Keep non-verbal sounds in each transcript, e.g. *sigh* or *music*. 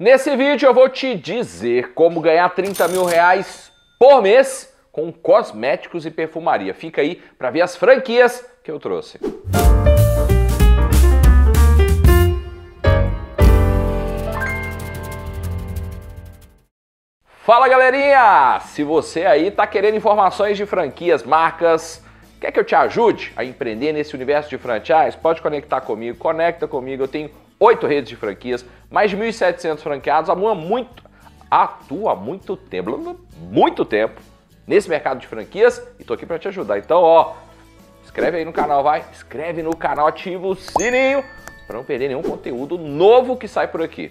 Nesse vídeo eu vou te dizer como ganhar 30 mil reais por mês com cosméticos e perfumaria. Fica aí para ver as franquias que eu trouxe. Fala galerinha! Se você aí tá querendo informações de franquias, marcas, quer que eu te ajude a empreender nesse universo de franchise? Pode conectar comigo, conecta comigo, eu tenho oito redes de franquias, mais de 1.700 franqueados, atua muito, atua muito tempo, muito tempo nesse mercado de franquias e tô aqui para te ajudar. Então, ó, inscreve aí no canal, vai, inscreve no canal, ativa o sininho para não perder nenhum conteúdo novo que sai por aqui.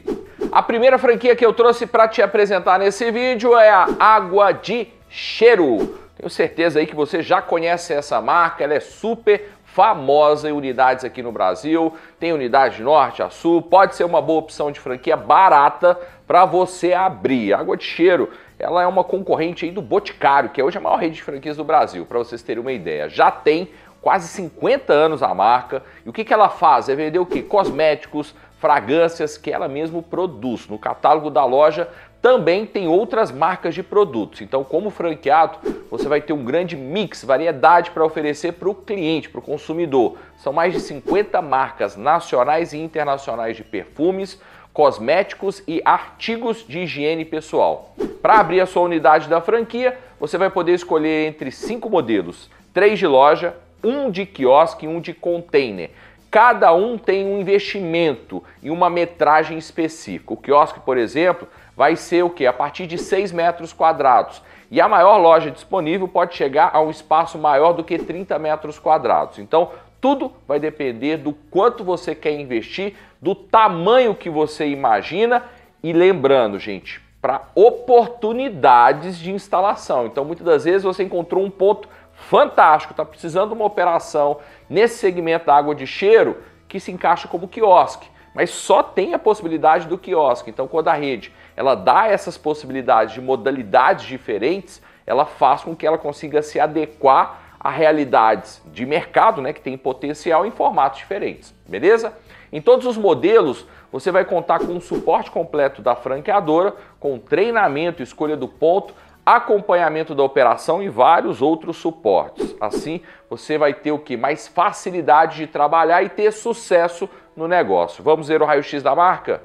A primeira franquia que eu trouxe para te apresentar nesse vídeo é a Água de Cheiro. Tenho certeza aí que você já conhece essa marca, ela é super famosa em unidades aqui no Brasil. Tem unidade norte a sul, pode ser uma boa opção de franquia barata para você abrir. Água de Cheiro, ela é uma concorrente aí do Boticário, que é hoje a maior rede de franquias do Brasil, para vocês terem uma ideia. Já tem quase 50 anos a marca. E o que, que ela faz? É vender o que? Cosméticos, fragrâncias que ela mesmo produz. No catálogo da loja, também tem outras marcas de produtos. Então, como franqueado, você vai ter um grande mix, variedade para oferecer para o cliente, para o consumidor. São mais de 50 marcas nacionais e internacionais de perfumes, cosméticos e artigos de higiene pessoal. Para abrir a sua unidade da franquia, você vai poder escolher entre cinco modelos: três de loja, um de quiosque e um de container. Cada um tem um investimento e uma metragem específica. O quiosque, por exemplo, vai ser o que? A partir de 6 metros quadrados. E a maior loja disponível pode chegar a um espaço maior do que 30 metros quadrados. Então, tudo vai depender do quanto você quer investir, do tamanho que você imagina e lembrando, gente, para oportunidades de instalação. Então, muitas das vezes você encontrou um ponto fantástico, está precisando de uma operação nesse segmento da água de cheiro que se encaixa como quiosque, mas só tem a possibilidade do quiosque. Então, quando a rede ela dá essas possibilidades de modalidades diferentes, ela faz com que ela consiga se adequar a realidades de mercado, né, que tem potencial em formatos diferentes, beleza? Em todos os modelos, você vai contar com um suporte completo da franqueadora, com treinamento, escolha do ponto, acompanhamento da operação e vários outros suportes. Assim, você vai ter o que? Mais facilidade de trabalhar e ter sucesso no negócio. Vamos ver o raio-x da marca?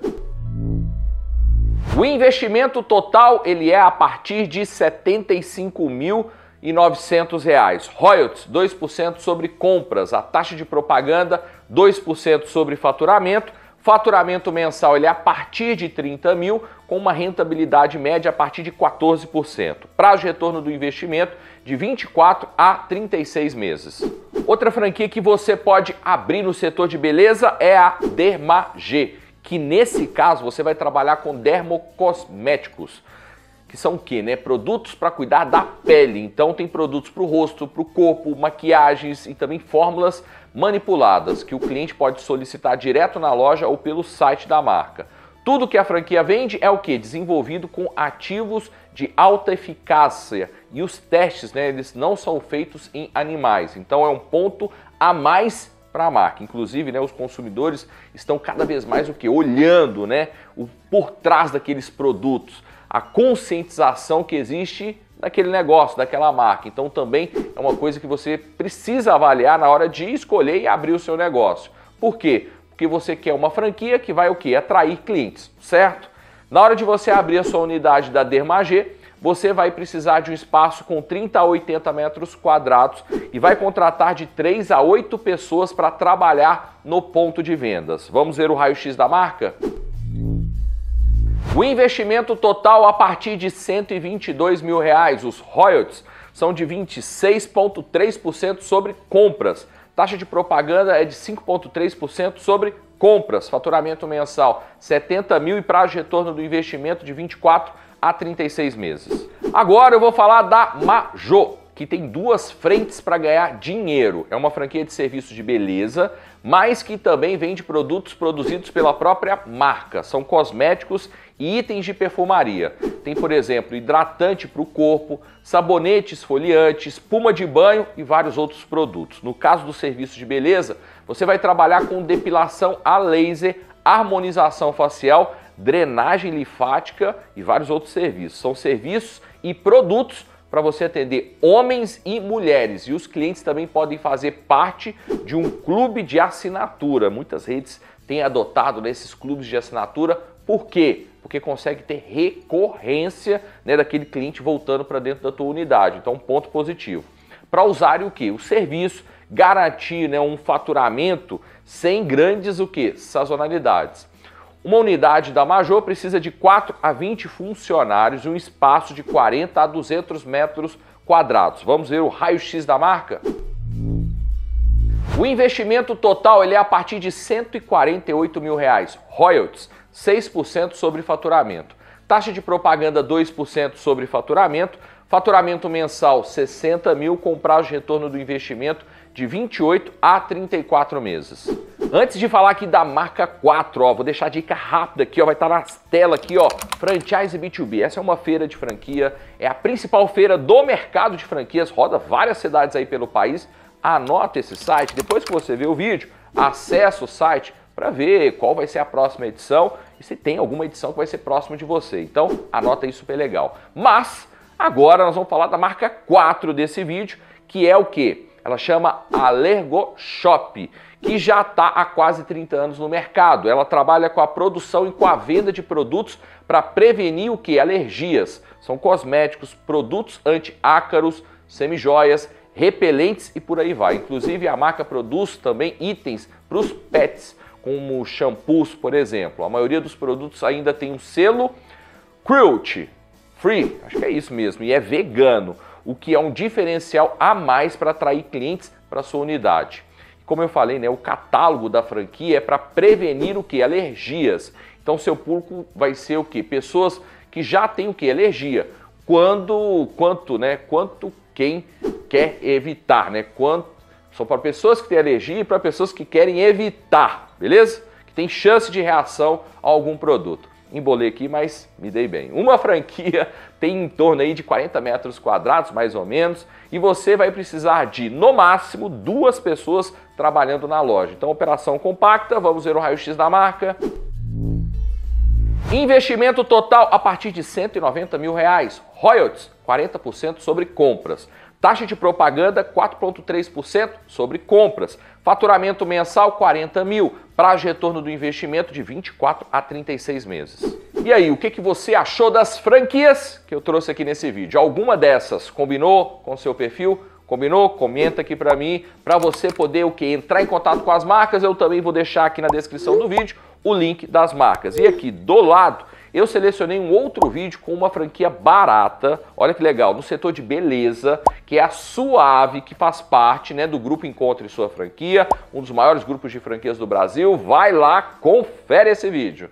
O investimento total ele é a partir de R$ 75.900. Royalties 2% sobre compras, a taxa de propaganda 2% sobre faturamento Faturamento mensal ele é a partir de 30 mil, com uma rentabilidade média a partir de 14%. Prazo de retorno do investimento de 24 a 36 meses. Outra franquia que você pode abrir no setor de beleza é a Dermag, que nesse caso você vai trabalhar com dermocosméticos que são o né? Produtos para cuidar da pele. Então tem produtos para o rosto, para o corpo, maquiagens e também fórmulas manipuladas, que o cliente pode solicitar direto na loja ou pelo site da marca. Tudo que a franquia vende é o que? Desenvolvido com ativos de alta eficácia. E os testes, né, eles não são feitos em animais. Então é um ponto a mais para a marca. Inclusive, né, os consumidores estão cada vez mais o que? Olhando, né, o por trás daqueles produtos. A conscientização que existe daquele negócio, daquela marca. Então também é uma coisa que você precisa avaliar na hora de escolher e abrir o seu negócio. Por quê? Porque você quer uma franquia que vai o quê? Atrair clientes, certo? Na hora de você abrir a sua unidade da Dermagê, você vai precisar de um espaço com 30 a 80 metros quadrados e vai contratar de 3 a 8 pessoas para trabalhar no ponto de vendas. Vamos ver o raio-x da marca? O investimento total a partir de 122 mil reais, os royalties, são de 26,3% sobre compras. Taxa de propaganda é de 5,3% sobre compras. Faturamento mensal 70 mil e prazo de retorno do investimento de 24 a 36 meses. Agora eu vou falar da Majô que tem duas frentes para ganhar dinheiro. É uma franquia de serviços de beleza, mas que também vende produtos produzidos pela própria marca. São cosméticos e itens de perfumaria. Tem, por exemplo, hidratante para o corpo, sabonete esfoliante, espuma de banho e vários outros produtos. No caso do serviço de beleza, você vai trabalhar com depilação a laser, harmonização facial, drenagem linfática e vários outros serviços. São serviços e produtos para você atender homens e mulheres. E os clientes também podem fazer parte de um clube de assinatura. Muitas redes têm adotado nesses né, clubes de assinatura. Por quê? Porque consegue ter recorrência né, daquele cliente voltando para dentro da tua unidade. Então, ponto positivo. Para usar o que? O serviço, garantir né, um faturamento sem grandes o que? Sazonalidades. Uma unidade da Major precisa de 4 a 20 funcionários e um espaço de 40 a 200 metros quadrados. Vamos ver o raio-x da marca? O investimento total ele é a partir de 148 mil reais. Royalties, 6% sobre faturamento. Taxa de propaganda, 2% sobre faturamento. Faturamento mensal, 60 mil, com prazo de retorno do investimento de 28 a 34 meses. Antes de falar aqui da marca 4, ó, vou deixar a dica rápida aqui, ó, vai estar tá na tela aqui, ó, Franchise B2B. Essa é uma feira de franquia, é a principal feira do mercado de franquias, roda várias cidades aí pelo país. Anota esse site, depois que você vê o vídeo, acessa o site, para ver qual vai ser a próxima edição e se tem alguma edição que vai ser próxima de você. Então, anota aí super legal. Mas agora nós vamos falar da marca 4 desse vídeo, que é o que? Ela chama Alergo Shop que já está há quase 30 anos no mercado. Ela trabalha com a produção e com a venda de produtos para prevenir o que? Alergias. São cosméticos, produtos anti-ácaros, semijoias, repelentes e por aí vai. Inclusive, a marca produz também itens para os pets, como shampoos, por exemplo. A maioria dos produtos ainda tem um selo cruelty free, acho que é isso mesmo, e é vegano, o que é um diferencial a mais para atrair clientes para sua unidade. Como eu falei, né, o catálogo da franquia é para prevenir o que? Alergias. Então seu público vai ser o que? Pessoas que já têm o que? Alergia. Quando, quanto, né? Quanto quem quer evitar, né? Quanto, são para pessoas que têm alergia e para pessoas que querem evitar, beleza? Que tem chance de reação a algum produto embolei aqui, mas me dei bem. Uma franquia *laughs* tem em torno aí de 40 metros quadrados, mais ou menos, e você vai precisar de, no máximo, duas pessoas trabalhando na loja. Então, operação compacta, vamos ver o raio-x da marca. Investimento total a partir de 190 mil reais. Royalties, 40% sobre compras. Taxa de propaganda 4,3% sobre compras. Faturamento mensal 40 mil, prazo de retorno do investimento de 24 a 36 meses. E aí, o que, que você achou das franquias que eu trouxe aqui nesse vídeo? Alguma dessas combinou com seu perfil? Combinou? Comenta aqui para mim, para você poder o que entrar em contato com as marcas. Eu também vou deixar aqui na descrição do vídeo o link das marcas. E aqui do lado eu selecionei um outro vídeo com uma franquia barata, olha que legal, no setor de beleza, que é a Suave, que faz parte né, do grupo Encontre Sua Franquia, um dos maiores grupos de franquias do Brasil. Vai lá, confere esse vídeo.